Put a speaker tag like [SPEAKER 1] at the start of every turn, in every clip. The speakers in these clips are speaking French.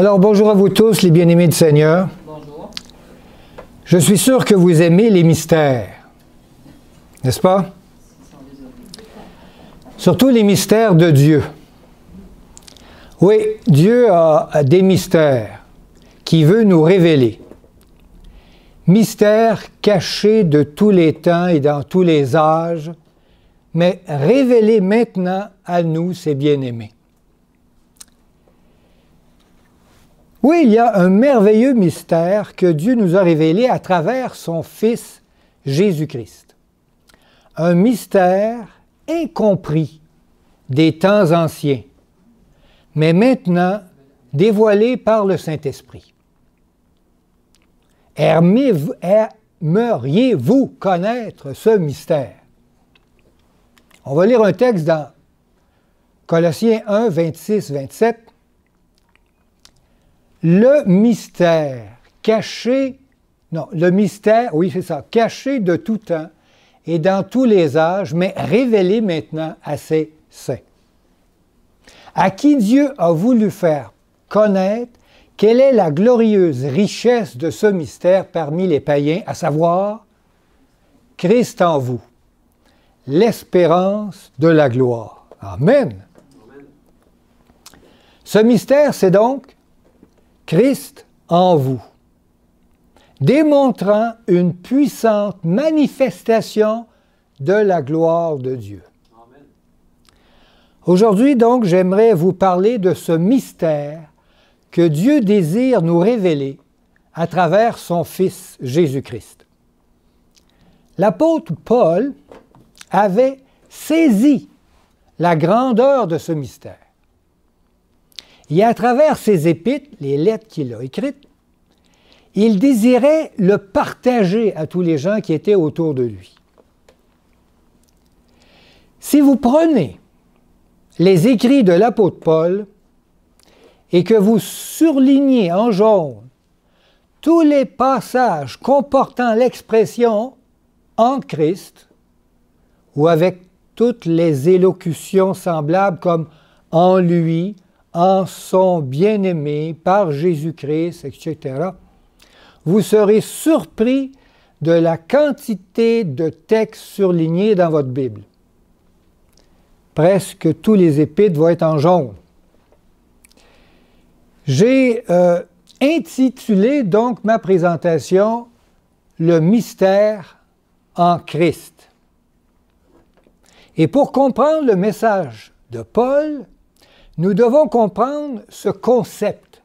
[SPEAKER 1] Alors bonjour à vous tous, les bien-aimés du Seigneur. Bonjour. Je suis sûr que vous aimez les mystères, n'est-ce pas? Surtout les mystères de Dieu. Oui, Dieu a des mystères qu'il veut nous révéler. Mystères cachés de tous les temps et dans tous les âges, mais révélés maintenant à nous, ses bien-aimés. Oui, il y a un merveilleux mystère que Dieu nous a révélé à travers son Fils Jésus-Christ. Un mystère incompris des temps anciens, mais maintenant dévoilé par le Saint-Esprit. Aimeriez-vous connaître ce mystère? On va lire un texte dans Colossiens 1, 26, 27 le mystère caché, non, le mystère, oui c'est ça, caché de tout temps et dans tous les âges, mais révélé maintenant à ses saints. À qui Dieu a voulu faire connaître quelle est la glorieuse richesse de ce mystère parmi les païens, à savoir Christ en vous, l'espérance de la gloire. Amen. Ce mystère, c'est donc Christ en vous, démontrant une puissante manifestation de la gloire de Dieu. Aujourd'hui donc, j'aimerais vous parler de ce mystère que Dieu désire nous révéler à travers son Fils Jésus-Christ. L'apôtre Paul avait saisi la grandeur de ce mystère. Et à travers ses épîtres, les lettres qu'il a écrites, il désirait le partager à tous les gens qui étaient autour de lui. Si vous prenez les écrits de l'apôtre Paul et que vous surlignez en jaune tous les passages comportant l'expression en Christ ou avec toutes les élocutions semblables comme en lui, en son bien-aimé par Jésus-Christ, etc., vous serez surpris de la quantité de textes surlignés dans votre Bible. Presque tous les épîtres vont être en jaune. J'ai euh, intitulé donc ma présentation Le mystère en Christ. Et pour comprendre le message de Paul, nous devons comprendre ce concept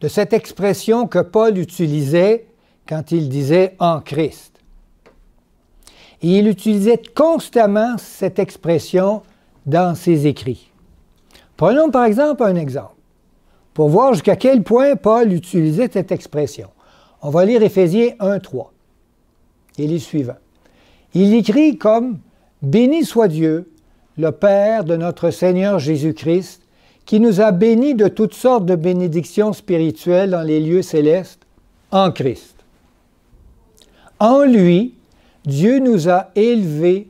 [SPEAKER 1] de cette expression que Paul utilisait quand il disait en Christ. Et il utilisait constamment cette expression dans ses écrits. Prenons par exemple un exemple pour voir jusqu'à quel point Paul utilisait cette expression. On va lire Éphésiens 1.3 et les suivants. Il écrit comme Béni soit Dieu le Père de notre Seigneur Jésus-Christ, qui nous a bénis de toutes sortes de bénédictions spirituelles dans les lieux célestes, en Christ. En lui, Dieu nous a élevés,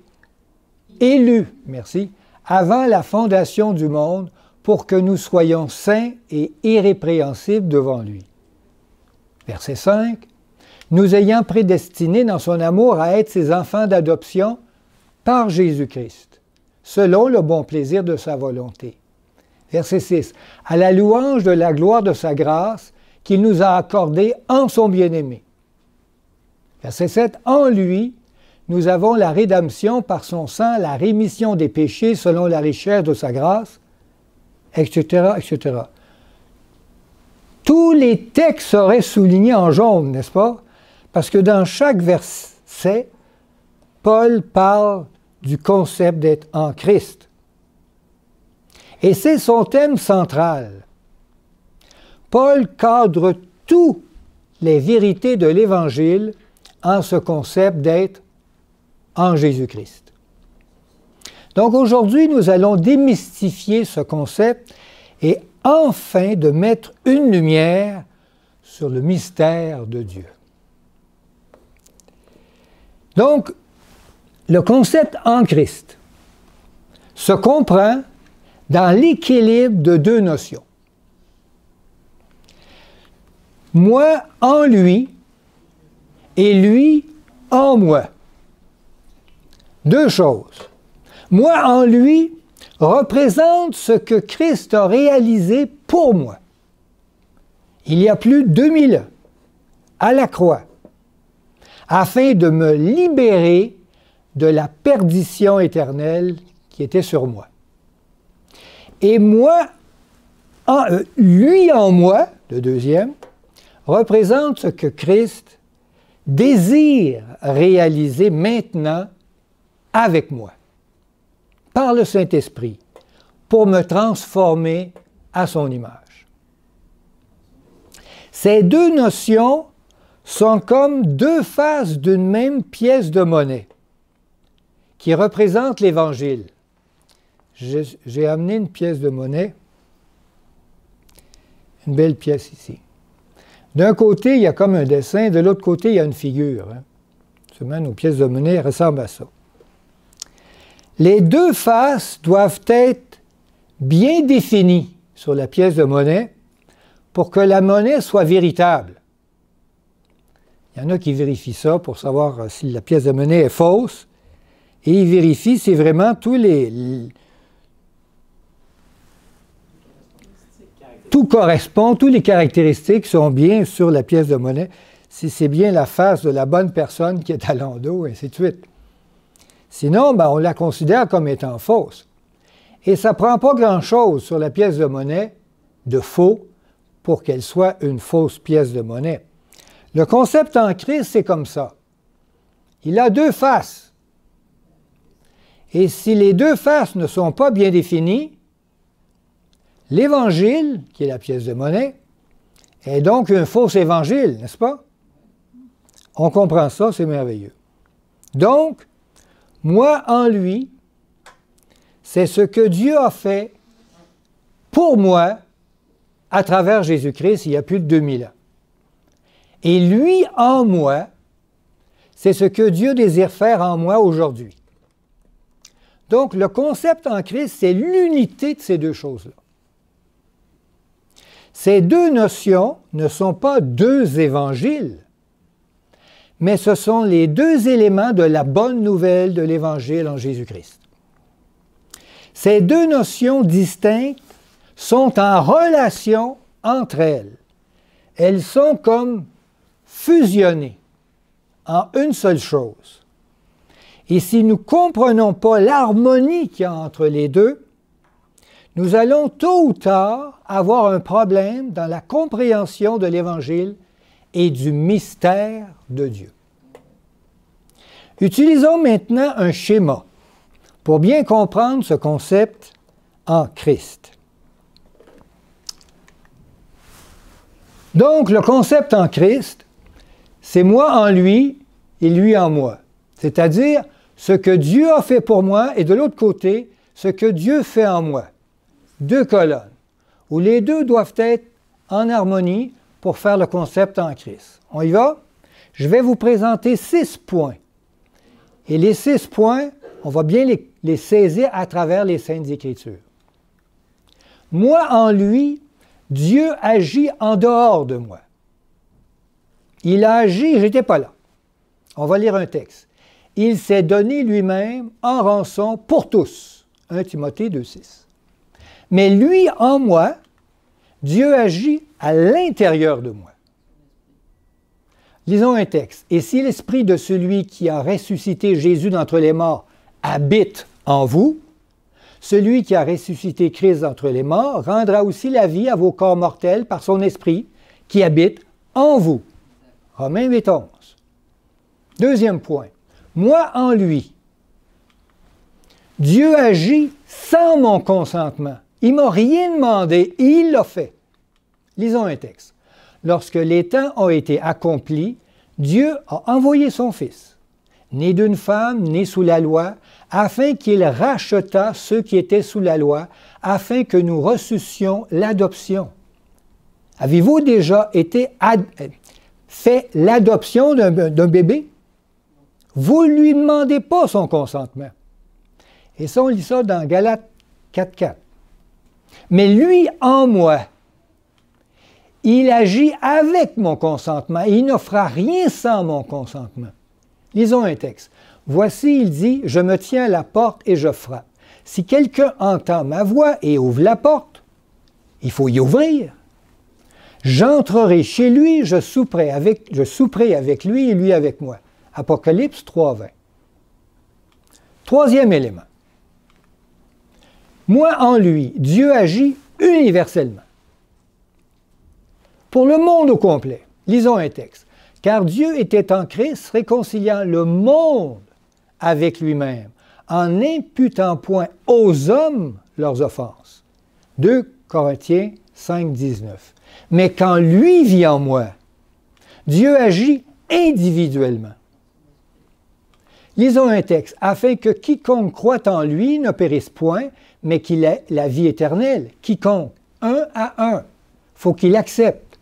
[SPEAKER 1] élus, merci, avant la fondation du monde pour que nous soyons saints et irrépréhensibles devant lui. Verset 5. Nous ayant prédestinés dans son amour à être ses enfants d'adoption par Jésus-Christ selon le bon plaisir de sa volonté. Verset 6. À la louange de la gloire de sa grâce qu'il nous a accordée en son bien-aimé. Verset 7. En lui, nous avons la rédemption par son sang, la rémission des péchés selon la richesse de sa grâce, etc., etc. Tous les textes seraient soulignés en jaune, n'est-ce pas? Parce que dans chaque verset, Paul parle du concept d'être en Christ. Et c'est son thème central. Paul cadre toutes les vérités de l'Évangile en ce concept d'être en Jésus-Christ. Donc aujourd'hui, nous allons démystifier ce concept et enfin de mettre une lumière sur le mystère de Dieu. Donc, le concept en Christ se comprend dans l'équilibre de deux notions. Moi en lui et lui en moi. Deux choses. Moi en lui représente ce que Christ a réalisé pour moi. Il y a plus de 2000 ans, à la croix, afin de me libérer de la perdition éternelle qui était sur moi. Et moi, euh, lui en moi, le deuxième, représente ce que Christ désire réaliser maintenant avec moi, par le Saint-Esprit, pour me transformer à son image. Ces deux notions sont comme deux faces d'une même pièce de monnaie qui représente l'Évangile. J'ai amené une pièce de monnaie, une belle pièce ici. D'un côté, il y a comme un dessin, de l'autre côté, il y a une figure. Hein. nos pièces de monnaie ressemblent à ça. Les deux faces doivent être bien définies sur la pièce de monnaie pour que la monnaie soit véritable. Il y en a qui vérifient ça pour savoir si la pièce de monnaie est fausse et il vérifie si vraiment tous les, tout correspond, toutes les caractéristiques sont bien sur la pièce de monnaie, si c'est bien la face de la bonne personne qui est à l'endos, et ainsi de suite. Sinon, ben, on la considère comme étant fausse. Et ça ne prend pas grand-chose sur la pièce de monnaie de faux pour qu'elle soit une fausse pièce de monnaie. Le concept en ancré, c'est comme ça. Il a deux faces. Et si les deux faces ne sont pas bien définies, l'évangile, qui est la pièce de monnaie, est donc un faux évangile, n'est-ce pas? On comprend ça, c'est merveilleux. Donc, moi en lui, c'est ce que Dieu a fait pour moi à travers Jésus-Christ il y a plus de 2000 ans. Et lui en moi, c'est ce que Dieu désire faire en moi aujourd'hui. Donc, le concept en Christ, c'est l'unité de ces deux choses-là. Ces deux notions ne sont pas deux évangiles, mais ce sont les deux éléments de la bonne nouvelle de l'Évangile en Jésus-Christ. Ces deux notions distinctes sont en relation entre elles. Elles sont comme fusionnées en une seule chose. Et si nous ne comprenons pas l'harmonie qu'il y a entre les deux, nous allons tôt ou tard avoir un problème dans la compréhension de l'Évangile et du mystère de Dieu. Utilisons maintenant un schéma pour bien comprendre ce concept en Christ. Donc, le concept en Christ, c'est moi en lui et lui en moi. C'est-à-dire, ce que Dieu a fait pour moi et de l'autre côté, ce que Dieu fait en moi. Deux colonnes, où les deux doivent être en harmonie pour faire le concept en Christ. On y va? Je vais vous présenter six points. Et les six points, on va bien les, saisir à travers les Saintes Écritures. Moi en lui, Dieu agit en dehors de moi. Il a agi, j'étais pas là. On va lire un texte il s'est donné lui-même en rançon pour tous. 1 Timothée 2,6. Mais lui en moi, Dieu agit à l'intérieur de moi. Lisons un texte. Et si l'esprit de celui qui a ressuscité Jésus d'entre les morts habite en vous, celui qui a ressuscité Christ d'entre les morts rendra aussi la vie à vos corps mortels par son esprit qui habite en vous. Romains 8, Deuxième point moi en lui. Dieu agit sans mon consentement. Il m'a rien demandé, il l'a fait. Lisons un texte. Lorsque les temps ont été accomplis, Dieu a envoyé son Fils, né d'une femme, né sous la loi, afin qu'il rachetât ceux qui étaient sous la loi, afin que nous reçussions l'adoption. Avez-vous déjà été fait l'adoption d'un bébé? Vous ne lui demandez pas son consentement. Et ça, on lit ça dans Galates 4.4. Mais lui en moi, il agit avec mon consentement. il ne fera rien sans mon consentement. Lisons un texte. Voici, il dit, je me tiens à la porte et je frappe. Si quelqu'un entend ma voix et ouvre la porte, il faut y ouvrir. J'entrerai chez lui, je souperai avec lui et lui avec moi. Apocalypse 3.20. Troisième élément. Moi en lui, Dieu agit universellement. Pour le monde au complet, lisons un texte. Car Dieu était en Christ réconciliant le monde avec lui-même, en n'imputant point aux hommes leurs offenses. 2 Corinthiens 5, 19. Mais quand lui vit en moi, Dieu agit individuellement. Lisons un texte, afin que quiconque croit en lui ne périsse point, mais qu'il ait la vie éternelle. Quiconque, un à un, faut qu'il accepte.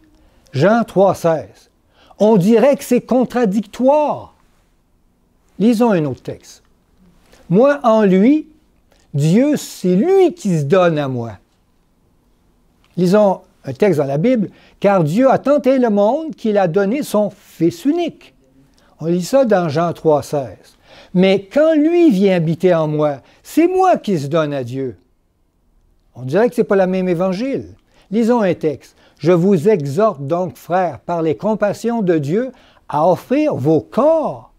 [SPEAKER 1] Jean 3,16. On dirait que c'est contradictoire. Lisons un autre texte. Moi en lui, Dieu, c'est lui qui se donne à moi. Lisons un texte dans la Bible, car Dieu a tenté le monde qu'il a donné son Fils unique. On lit ça dans Jean 3,16. Mais quand lui vient habiter en moi, c'est moi qui se donne à Dieu. On dirait que ce n'est pas la même évangile. Lisons un texte. Je vous exhorte donc, frères, par les compassions de Dieu, à offrir vos corps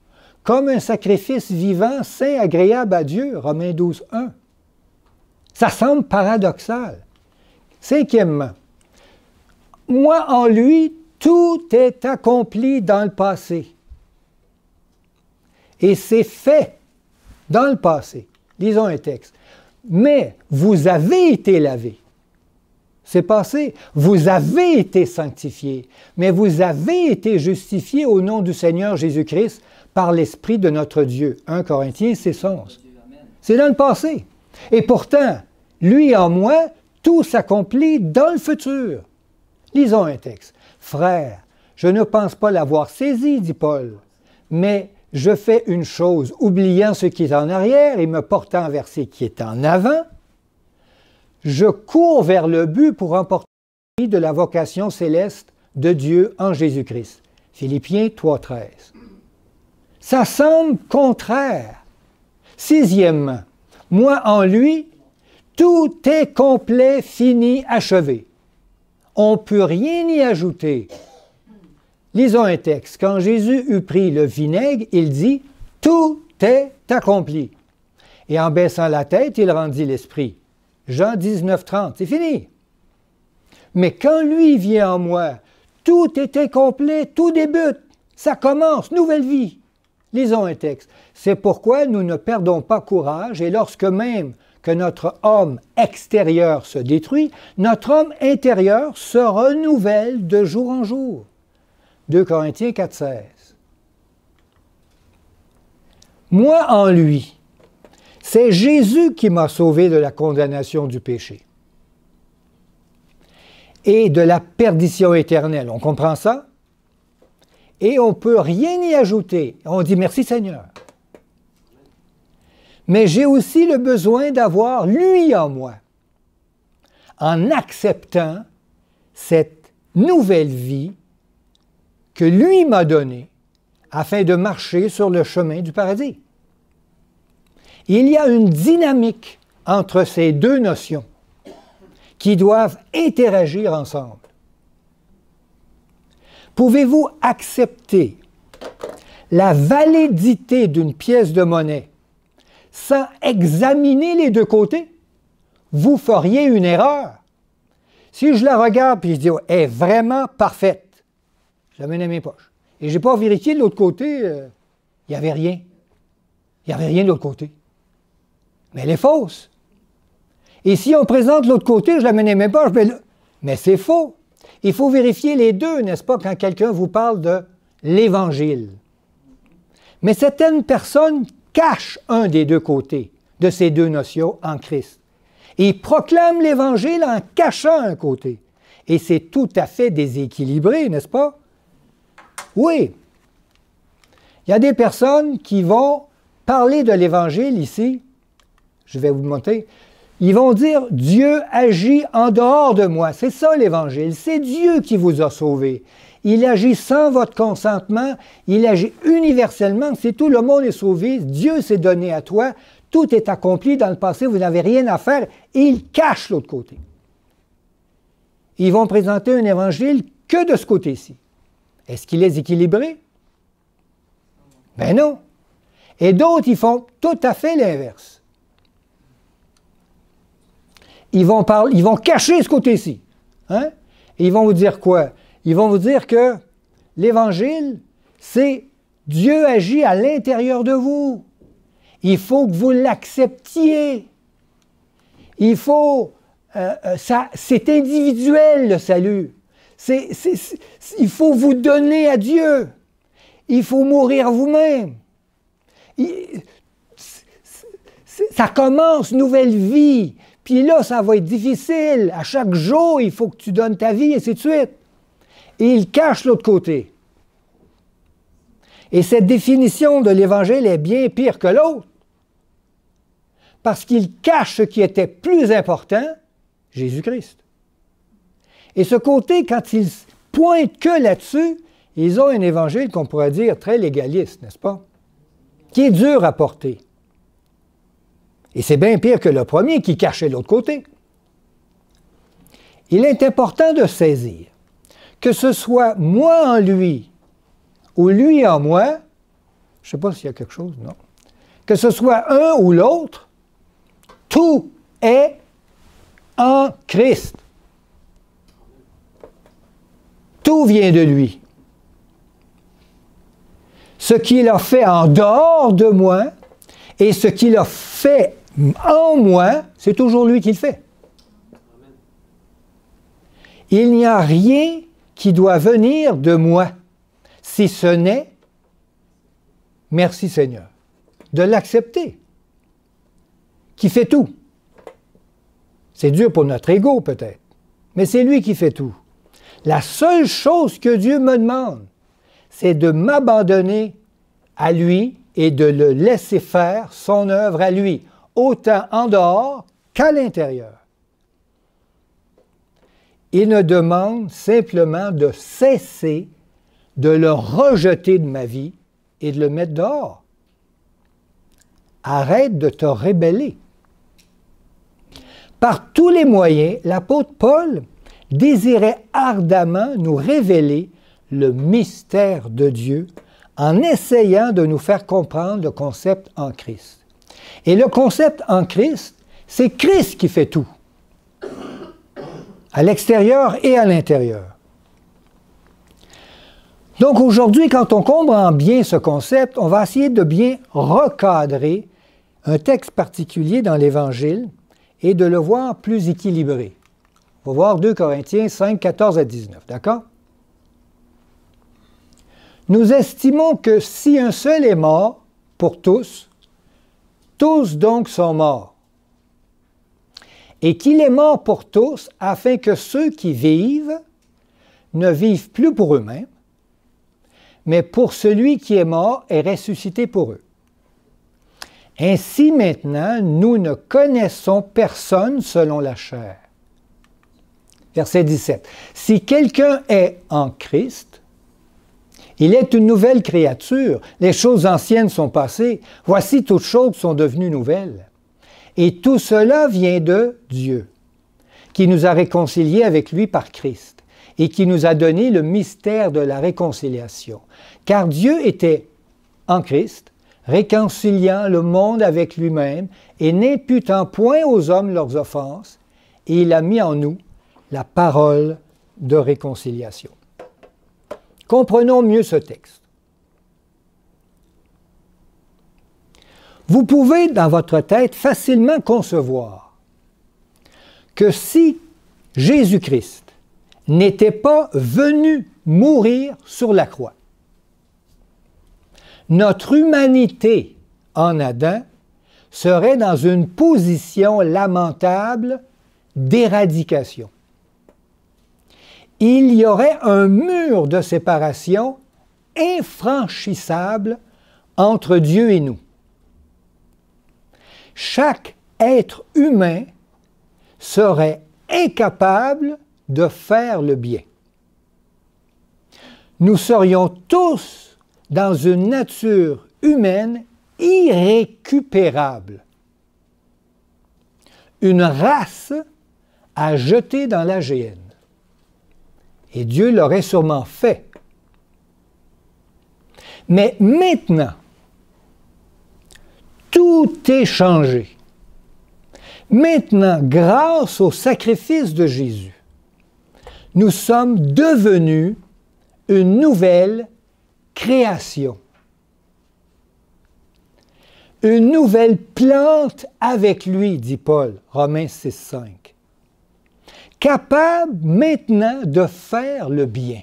[SPEAKER 1] comme un sacrifice vivant, saint, agréable à Dieu. Romains 12, 1. Ça semble paradoxal. Cinquièmement, moi en lui, tout est accompli dans le passé. Et c'est fait dans le passé. Lisons un texte. Mais vous avez été lavé. C'est passé. Vous avez été sanctifié, mais vous avez été justifié au nom du Seigneur Jésus-Christ par l'Esprit de notre Dieu. 1 Corinthiens c'est 11. C'est dans le passé. Et pourtant, lui en moi, tout s'accomplit dans le futur. Lisons un texte. Frère, je ne pense pas l'avoir saisi, dit Paul, mais je fais une chose, oubliant ce qui est en arrière et me portant vers ce qui est en avant, je cours vers le but pour emporter de la vocation céleste de Dieu en Jésus-Christ. Philippiens 3.13. Ça semble contraire. Sixièmement, moi en lui, tout est complet, fini, achevé. On ne peut rien y ajouter. Lisons un texte. Quand Jésus eut pris le vinaigre, il dit, Tout est accompli. Et en baissant la tête, il rendit l'esprit. Jean 19, 30, c'est fini. Mais quand lui vient en moi, tout était complet, tout débute, ça commence, nouvelle vie. Lisons un texte. C'est pourquoi nous ne perdons pas courage et lorsque même que notre homme extérieur se détruit, notre homme intérieur se renouvelle de jour en jour. 2 Corinthiens 4, 16. Moi en lui, c'est Jésus qui m'a sauvé de la condamnation du péché et de la perdition éternelle. On comprend ça? Et on ne peut rien y ajouter. On dit merci Seigneur. Mais j'ai aussi le besoin d'avoir lui en moi, en acceptant cette nouvelle vie que lui m'a donné afin de marcher sur le chemin du paradis. Il y a une dynamique entre ces deux notions qui doivent interagir ensemble. Pouvez-vous accepter la validité d'une pièce de monnaie sans examiner les deux côtés? Vous feriez une erreur. Si je la regarde et je dis, oh, elle est vraiment parfaite, je l'amène à mes poches. Et je n'ai pas vérifié de l'autre côté, il euh, n'y avait rien. Il n'y avait rien de l'autre côté. Mais elle est fausse. Et si on présente l'autre côté, je l'amène à mes poches, mais, ben mais c'est faux. Il faut vérifier les deux, n'est-ce pas, quand quelqu'un vous parle de l'Évangile. Mais certaines personnes cachent un des deux côtés de ces deux notions en Christ. ils proclament l'Évangile en cachant un côté. Et c'est tout à fait déséquilibré, n'est-ce pas? Oui, il y a des personnes qui vont parler de l'Évangile ici. Je vais vous montrer. Ils vont dire Dieu agit en dehors de moi. C'est ça l'Évangile. C'est Dieu qui vous a sauvé. Il agit sans votre consentement. Il agit universellement. C'est tout. Le monde est sauvé. Dieu s'est donné à toi. Tout est accompli dans le passé. Vous n'avez rien à faire. Il cache l'autre côté. Ils vont présenter un évangile que de ce côté-ci. Est-ce qu'il est équilibré? Ben non. Et d'autres, ils font tout à fait l'inverse. Ils vont, ils vont cacher ce côté-ci. Hein? Et ils vont vous dire quoi? Ils vont vous dire que l'Évangile, c'est Dieu agit à l'intérieur de vous. Il faut que vous l'acceptiez. Il faut... Euh, euh, ça, c'est individuel le salut il faut vous donner à Dieu. Il faut mourir vous-même. ça commence, nouvelle vie. Puis là, ça va être difficile. À chaque jour, il faut que tu donnes ta vie, et ainsi de suite. Et il cache l'autre côté. Et cette définition de l'Évangile est bien pire que l'autre. Parce qu'il cache ce qui était plus important, Jésus-Christ. Et ce côté, quand ils pointent que là-dessus, ils ont un évangile qu'on pourrait dire très légaliste, n'est-ce pas? Qui est dur à porter. Et c'est bien pire que le premier qui cachait l'autre côté. Il est important de saisir que ce soit moi en lui ou lui en moi, je ne sais pas s'il y a quelque chose, non, que ce soit un ou l'autre, tout est en Christ. Tout vient de lui. Ce qu'il a fait en dehors de moi et ce qu'il a fait en moi, c'est toujours lui qui le fait. Il n'y a rien qui doit venir de moi, si ce n'est, merci Seigneur, de l'accepter, qui fait tout. C'est dur pour notre ego peut-être, mais c'est lui qui fait tout. La seule chose que Dieu me demande, c'est de m'abandonner à lui et de le laisser faire son œuvre à lui, autant en dehors qu'à l'intérieur. Il ne demande simplement de cesser de le rejeter de ma vie et de le mettre dehors. Arrête de te rébeller. Par tous les moyens, l'apôtre Paul désirait ardemment nous révéler le mystère de Dieu en essayant de nous faire comprendre le concept en Christ. Et le concept en Christ, c'est Christ qui fait tout, à l'extérieur et à l'intérieur. Donc aujourd'hui, quand on comprend bien ce concept, on va essayer de bien recadrer un texte particulier dans l'Évangile et de le voir plus équilibré faut voir 2 Corinthiens 5, 14 à 19. D'accord? Nous estimons que si un seul est mort pour tous, tous donc sont morts. Et qu'il est mort pour tous afin que ceux qui vivent ne vivent plus pour eux-mêmes, mais pour celui qui est mort et ressuscité pour eux. Ainsi maintenant, nous ne connaissons personne selon la chair verset 17. Si quelqu'un est en Christ, il est une nouvelle créature. Les choses anciennes sont passées. Voici toutes choses sont devenues nouvelles. Et tout cela vient de Dieu, qui nous a réconciliés avec lui par Christ et qui nous a donné le mystère de la réconciliation. Car Dieu était en Christ, réconciliant le monde avec lui-même et n'imputant point aux hommes leurs offenses, et il a mis en nous la parole de réconciliation. Comprenons mieux ce texte. Vous pouvez, dans votre tête, facilement concevoir que si Jésus-Christ n'était pas venu mourir sur la croix, notre humanité en Adam serait dans une position lamentable d'éradication il y aurait un mur de séparation infranchissable entre Dieu et nous. Chaque être humain serait incapable de faire le bien. Nous serions tous dans une nature humaine irrécupérable, une race à jeter dans la et Dieu l'aurait sûrement fait. Mais maintenant, tout est changé. Maintenant, grâce au sacrifice de Jésus, nous sommes devenus une nouvelle création. Une nouvelle plante avec lui, dit Paul, Romains 6, 5 capable maintenant de faire le bien.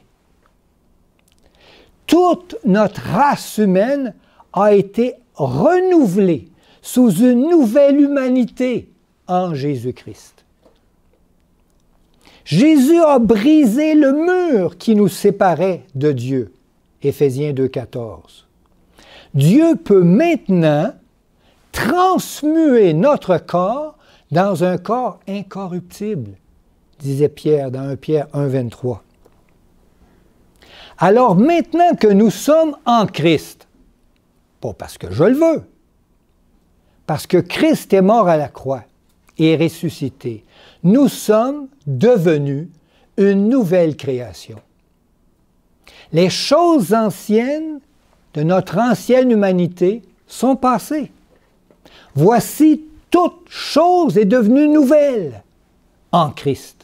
[SPEAKER 1] Toute notre race humaine a été renouvelée sous une nouvelle humanité en Jésus-Christ. Jésus a brisé le mur qui nous séparait de Dieu. Éphésiens 2.14. Dieu peut maintenant transmuer notre corps dans un corps incorruptible, disait Pierre dans 1 Pierre 1, 23. Alors maintenant que nous sommes en Christ, pas parce que je le veux, parce que Christ est mort à la croix et est ressuscité, nous sommes devenus une nouvelle création. Les choses anciennes de notre ancienne humanité sont passées. Voici toute chose est devenue nouvelle en Christ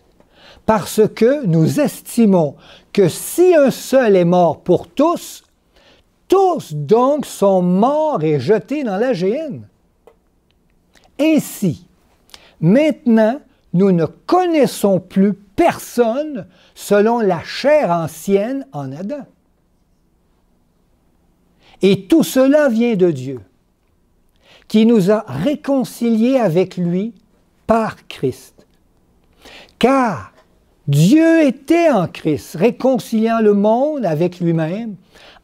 [SPEAKER 1] parce que nous estimons que si un seul est mort pour tous, tous donc sont morts et jetés dans la géhenne. Ainsi, maintenant, nous ne connaissons plus personne selon la chair ancienne en Adam. Et tout cela vient de Dieu, qui nous a réconciliés avec lui par Christ. Car Dieu était en Christ, réconciliant le monde avec lui-même,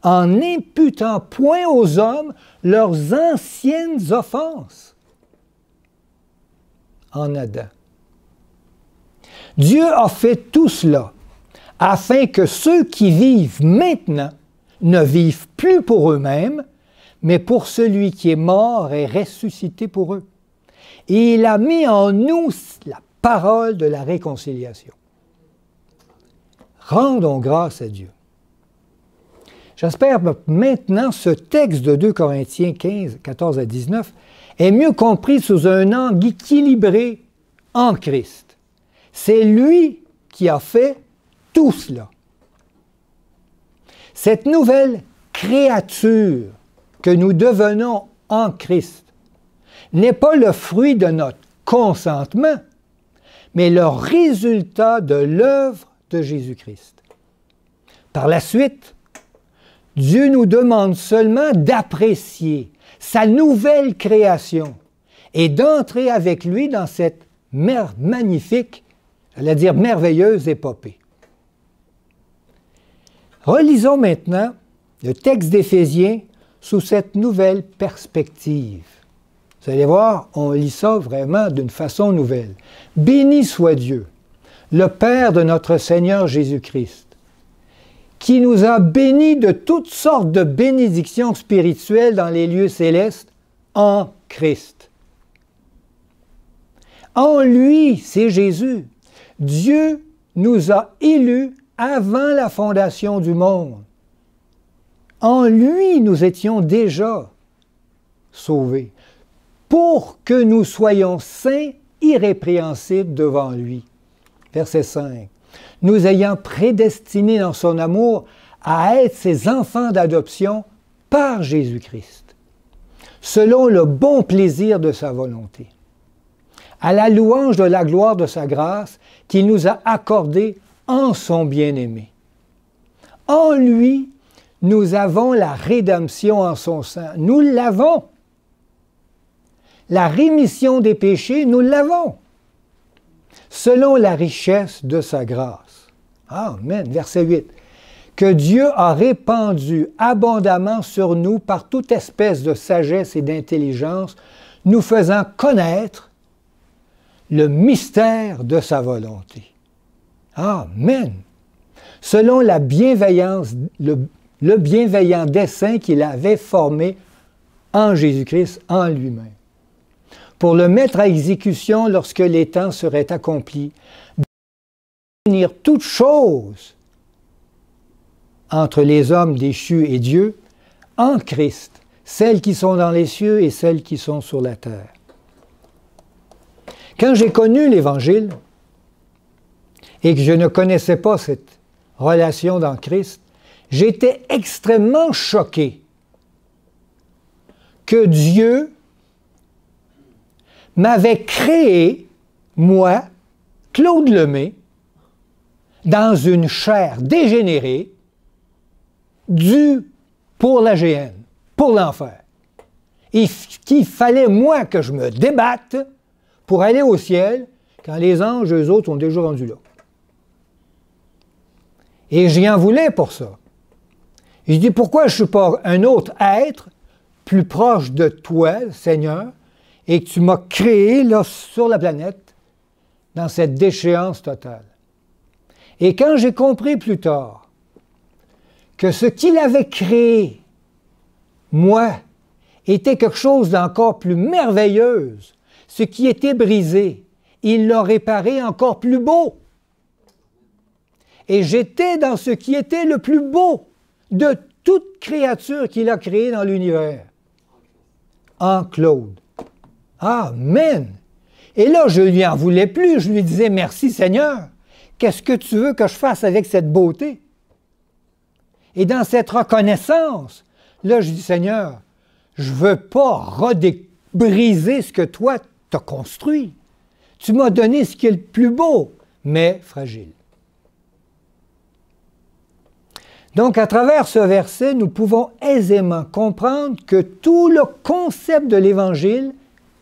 [SPEAKER 1] en n'imputant point aux hommes leurs anciennes offenses en Adam. Dieu a fait tout cela afin que ceux qui vivent maintenant ne vivent plus pour eux-mêmes, mais pour celui qui est mort et ressuscité pour eux. Et il a mis en nous la parole de la réconciliation. Rendons grâce à Dieu. J'espère que maintenant ce texte de 2 Corinthiens 15, 14 à 19 est mieux compris sous un angle équilibré en Christ. C'est lui qui a fait tout cela. Cette nouvelle créature que nous devenons en Christ n'est pas le fruit de notre consentement, mais le résultat de l'œuvre de Jésus-Christ. Par la suite, Dieu nous demande seulement d'apprécier sa nouvelle création et d'entrer avec lui dans cette mer magnifique, la dire merveilleuse épopée. Relisons maintenant le texte d'Éphésiens sous cette nouvelle perspective. Vous allez voir, on lit ça vraiment d'une façon nouvelle. Béni soit Dieu, le Père de notre Seigneur Jésus-Christ, qui nous a bénis de toutes sortes de bénédictions spirituelles dans les lieux célestes en Christ. En lui, c'est Jésus, Dieu nous a élus avant la fondation du monde. En lui, nous étions déjà sauvés pour que nous soyons saints, irrépréhensibles devant lui verset 5, nous ayant prédestinés dans son amour à être ses enfants d'adoption par Jésus-Christ, selon le bon plaisir de sa volonté, à la louange de la gloire de sa grâce qu'il nous a accordée en son bien-aimé. En lui, nous avons la rédemption en son sein. Nous l'avons. La rémission des péchés, nous l'avons selon la richesse de sa grâce. Amen. Verset 8. Que Dieu a répandu abondamment sur nous par toute espèce de sagesse et d'intelligence, nous faisant connaître le mystère de sa volonté. Amen. Selon la bienveillance, le bienveillant dessein qu'il avait formé en Jésus-Christ, en lui-même pour le mettre à exécution lorsque les temps seraient accomplis, de tenir toute chose entre les hommes déchus et Dieu en Christ, celles qui sont dans les cieux et celles qui sont sur la terre. Quand j'ai connu l'Évangile et que je ne connaissais pas cette relation dans Christ, j'étais extrêmement choqué que Dieu m'avait créé, moi, Claude Lemay, dans une chair dégénérée due pour la GN, pour l'enfer. Et qu'il fallait, moi, que je me débatte pour aller au ciel quand les anges, eux autres, sont déjà rendus là. Et j'y en voulais pour ça. Il je dis, pourquoi je ne suis pas un autre être plus proche de toi, Seigneur, et que tu m'as créé là, sur la planète dans cette déchéance totale. Et quand j'ai compris plus tard que ce qu'il avait créé, moi, était quelque chose d'encore plus merveilleux, ce qui était brisé, il l'a réparé encore plus beau. Et j'étais dans ce qui était le plus beau de toute créature qu'il a créée dans l'univers. En Claude. Amen. Et là, je lui en voulais plus. Je lui disais, merci Seigneur, qu'est-ce que tu veux que je fasse avec cette beauté? Et dans cette reconnaissance, là, je dis, Seigneur, je veux pas redébriser ce que toi t'as construit. Tu m'as donné ce qui est le plus beau, mais fragile. Donc, à travers ce verset, nous pouvons aisément comprendre que tout le concept de l'Évangile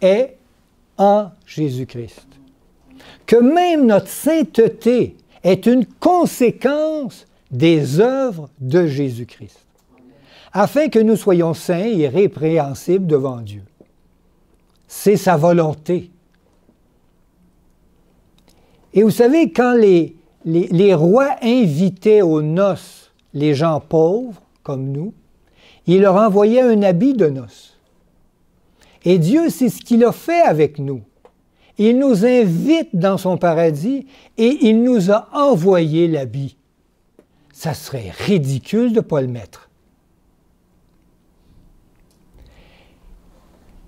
[SPEAKER 1] est en Jésus-Christ. Que même notre sainteté est une conséquence des œuvres de Jésus-Christ, afin que nous soyons saints et répréhensibles devant Dieu. C'est sa volonté. Et vous savez, quand les, les, rois invitaient aux noces les gens pauvres, comme nous, ils leur envoyaient un habit de noces. Et Dieu, c'est ce qu'il a fait avec nous. Il nous invite dans son paradis et il nous a envoyé l'habit. Ça serait ridicule de ne pas le mettre.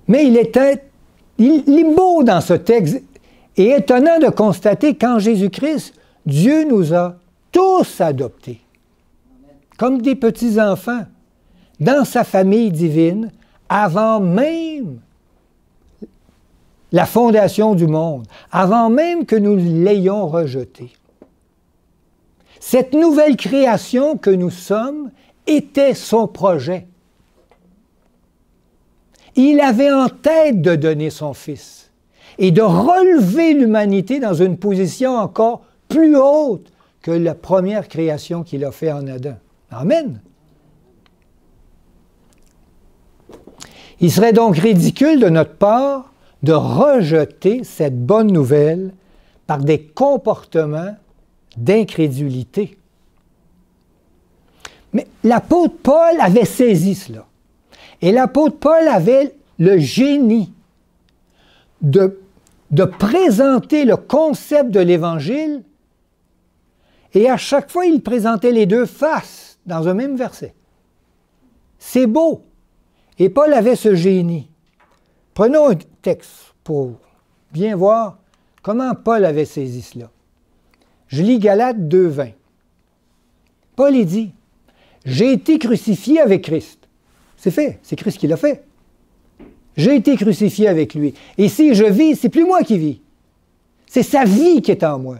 [SPEAKER 1] Mais il était il est beau dans ce texte et étonnant de constater qu'en Jésus-Christ, Dieu nous a tous adoptés, comme des petits-enfants, dans sa famille divine, avant même la fondation du monde, avant même que nous l'ayons rejeté. Cette nouvelle création que nous sommes était son projet. Il avait en tête de donner son Fils et de relever l'humanité dans une position encore plus haute que la première création qu'il a faite en Adam. Amen. Il serait donc ridicule de notre part de rejeter cette bonne nouvelle par des comportements d'incrédulité. Mais l'apôtre Paul avait saisi cela. Et l'apôtre Paul avait le génie de, de présenter le concept de l'Évangile et à chaque fois il présentait les deux faces dans un même verset. C'est beau. Et Paul avait ce génie. Prenons un texte pour bien voir comment Paul avait saisi cela. Je lis Galates 2.20. Paul y dit, J'ai été crucifié avec Christ. C'est fait, c'est Christ qui l'a fait. J'ai été crucifié avec lui. Et si je vis, c'est plus moi qui vis. C'est sa vie qui est en moi.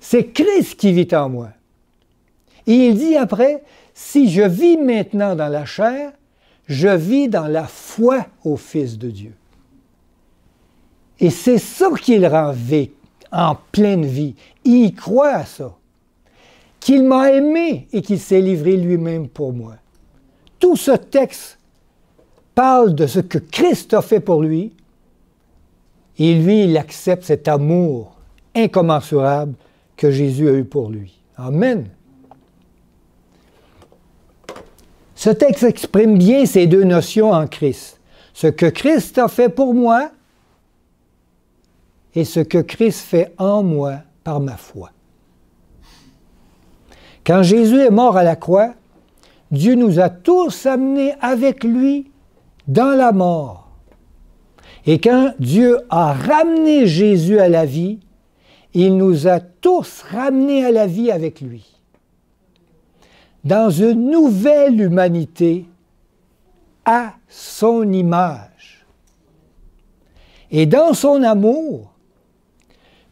[SPEAKER 1] C'est Christ qui vit en moi. Et il dit après, si je vis maintenant dans la chair, je vis dans la foi au Fils de Dieu. Et c'est ça qu'il rend vie en pleine vie. Il croit à ça. Qu'il m'a aimé et qu'il s'est livré lui-même pour moi. Tout ce texte parle de ce que Christ a fait pour lui. Et lui, il accepte cet amour incommensurable que Jésus a eu pour lui. Amen. Ce texte exprime bien ces deux notions en Christ. Ce que Christ a fait pour moi et ce que Christ fait en moi par ma foi. Quand Jésus est mort à la croix, Dieu nous a tous amenés avec lui dans la mort. Et quand Dieu a ramené Jésus à la vie, il nous a tous ramenés à la vie avec lui dans une nouvelle humanité à son image. Et dans son amour,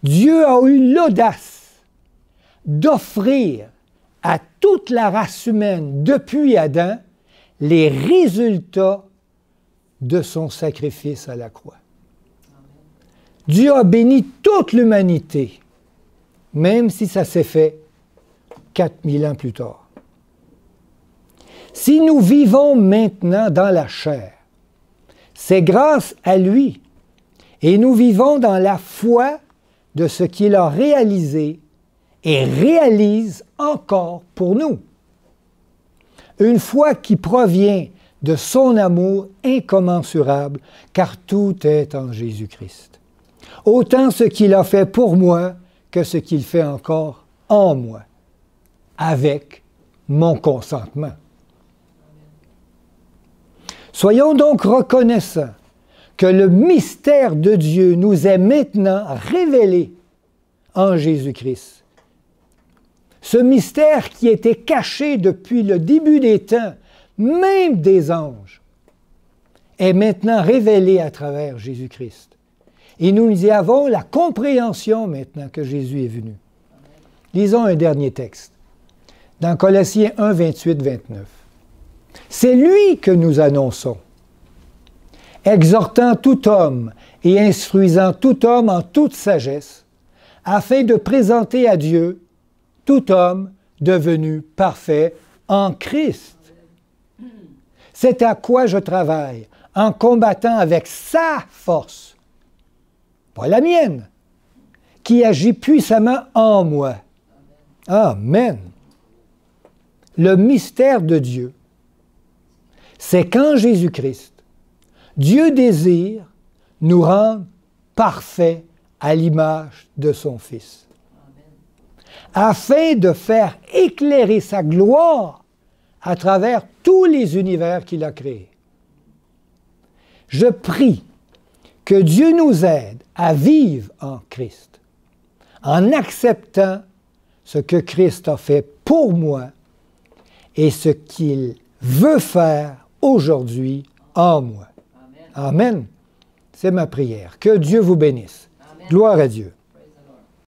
[SPEAKER 1] Dieu a eu l'audace d'offrir à toute la race humaine depuis Adam les résultats de son sacrifice à la croix. Dieu a béni toute l'humanité, même si ça s'est fait 4000 ans plus tard. Si nous vivons maintenant dans la chair, c'est grâce à lui et nous vivons dans la foi de ce qu'il a réalisé et réalise encore pour nous. Une foi qui provient de son amour incommensurable, car tout est en Jésus-Christ. Autant ce qu'il a fait pour moi que ce qu'il fait encore en moi, avec mon consentement. Soyons donc reconnaissants que le mystère de Dieu nous est maintenant révélé en Jésus-Christ. Ce mystère qui était caché depuis le début des temps, même des anges, est maintenant révélé à travers Jésus-Christ. Et nous y avons la compréhension maintenant que Jésus est venu. Lisons un dernier texte, dans Colossiens 1, 28, 29. C'est lui que nous annonçons, exhortant tout homme et instruisant tout homme en toute sagesse, afin de présenter à Dieu tout homme devenu parfait en Christ. C'est à quoi je travaille en combattant avec sa force, pas la mienne, qui agit puissamment en moi. Amen. Le mystère de Dieu c'est qu'en Jésus-Christ, Dieu désire nous rendre parfaits à l'image de son Fils, afin de faire éclairer sa gloire à travers tous les univers qu'il a créés. Je prie que Dieu nous aide à vivre en Christ, en acceptant ce que Christ a fait pour moi et ce qu'il veut faire aujourd'hui en moi. Amen. C'est ma prière. Que Dieu vous bénisse. Gloire à Dieu.